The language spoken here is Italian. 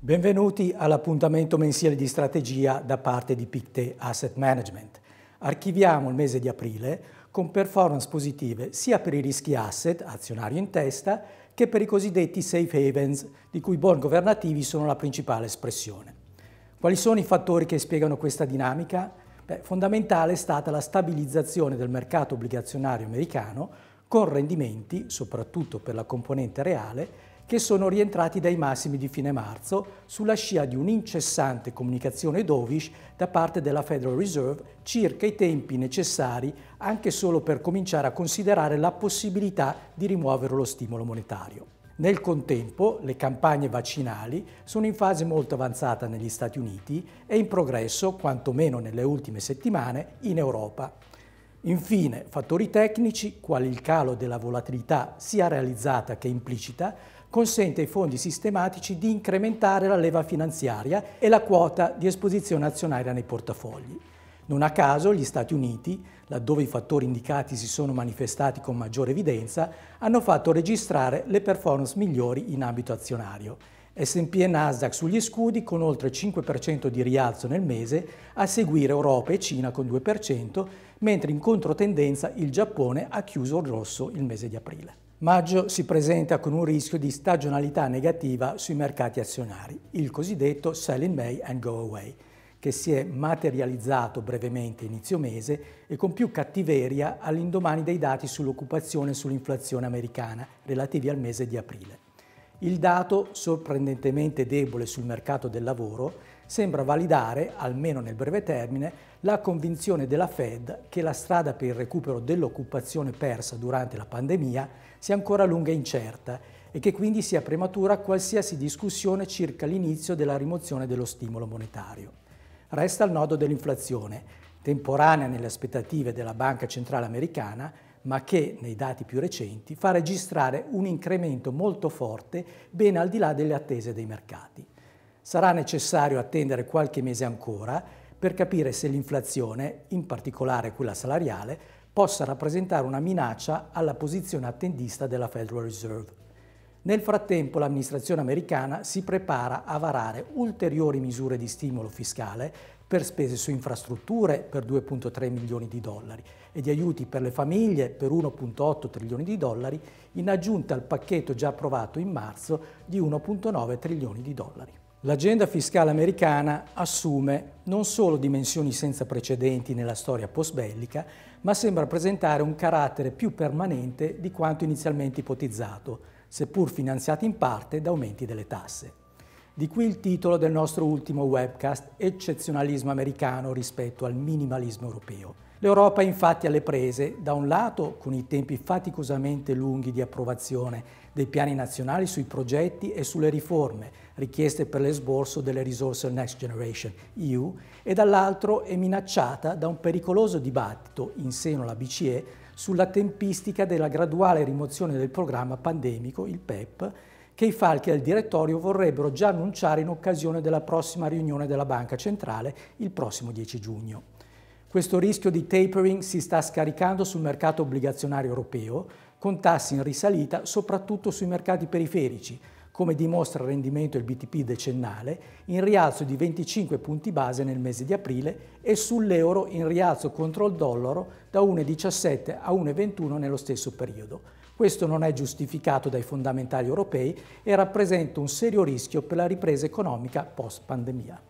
Benvenuti all'appuntamento mensile di strategia da parte di Pictet Asset Management. Archiviamo il mese di aprile con performance positive sia per i rischi asset, azionario in testa, che per i cosiddetti safe havens, di cui i bond governativi sono la principale espressione. Quali sono i fattori che spiegano questa dinamica? Beh, fondamentale è stata la stabilizzazione del mercato obbligazionario americano con rendimenti, soprattutto per la componente reale, che sono rientrati dai massimi di fine marzo sulla scia di un'incessante comunicazione dovish da parte della Federal Reserve circa i tempi necessari anche solo per cominciare a considerare la possibilità di rimuovere lo stimolo monetario. Nel contempo, le campagne vaccinali sono in fase molto avanzata negli Stati Uniti e in progresso, quantomeno nelle ultime settimane, in Europa. Infine, fattori tecnici, quali il calo della volatilità sia realizzata che implicita, consente ai fondi sistematici di incrementare la leva finanziaria e la quota di esposizione azionaria nei portafogli. Non a caso gli Stati Uniti, laddove i fattori indicati si sono manifestati con maggiore evidenza, hanno fatto registrare le performance migliori in ambito azionario. S&P e Nasdaq sugli scudi con oltre 5% di rialzo nel mese, a seguire Europa e Cina con 2%, mentre in controtendenza il Giappone ha chiuso il rosso il mese di aprile. Maggio si presenta con un rischio di stagionalità negativa sui mercati azionari, il cosiddetto sell in May and go away che si è materializzato brevemente inizio mese e con più cattiveria all'indomani dei dati sull'occupazione e sull'inflazione americana relativi al mese di aprile. Il dato, sorprendentemente debole sul mercato del lavoro, sembra validare, almeno nel breve termine, la convinzione della Fed che la strada per il recupero dell'occupazione persa durante la pandemia sia ancora lunga e incerta e che quindi sia prematura qualsiasi discussione circa l'inizio della rimozione dello stimolo monetario resta il nodo dell'inflazione, temporanea nelle aspettative della Banca Centrale Americana, ma che nei dati più recenti fa registrare un incremento molto forte ben al di là delle attese dei mercati. Sarà necessario attendere qualche mese ancora per capire se l'inflazione, in particolare quella salariale, possa rappresentare una minaccia alla posizione attendista della Federal Reserve. Nel frattempo l'amministrazione americana si prepara a varare ulteriori misure di stimolo fiscale per spese su infrastrutture per 2.3 milioni di dollari e di aiuti per le famiglie per 1.8 trilioni di dollari in aggiunta al pacchetto già approvato in marzo di 1.9 trilioni di dollari. L'agenda fiscale americana assume non solo dimensioni senza precedenti nella storia postbellica, ma sembra presentare un carattere più permanente di quanto inizialmente ipotizzato, seppur finanziati in parte da aumenti delle tasse. Di qui il titolo del nostro ultimo webcast, Eccezionalismo americano rispetto al minimalismo europeo. L'Europa è infatti alle prese, da un lato, con i tempi faticosamente lunghi di approvazione dei piani nazionali sui progetti e sulle riforme richieste per l'esborso delle risorse Next Generation EU, e dall'altro è minacciata da un pericoloso dibattito in seno alla BCE sulla tempistica della graduale rimozione del programma pandemico, il PEP, che i falchi del direttorio vorrebbero già annunciare in occasione della prossima riunione della Banca Centrale il prossimo 10 giugno. Questo rischio di tapering si sta scaricando sul mercato obbligazionario europeo, con tassi in risalita soprattutto sui mercati periferici, come dimostra il rendimento del BTP decennale, in rialzo di 25 punti base nel mese di aprile e sull'euro in rialzo contro il dollaro da 1,17 a 1,21 nello stesso periodo. Questo non è giustificato dai fondamentali europei e rappresenta un serio rischio per la ripresa economica post-pandemia.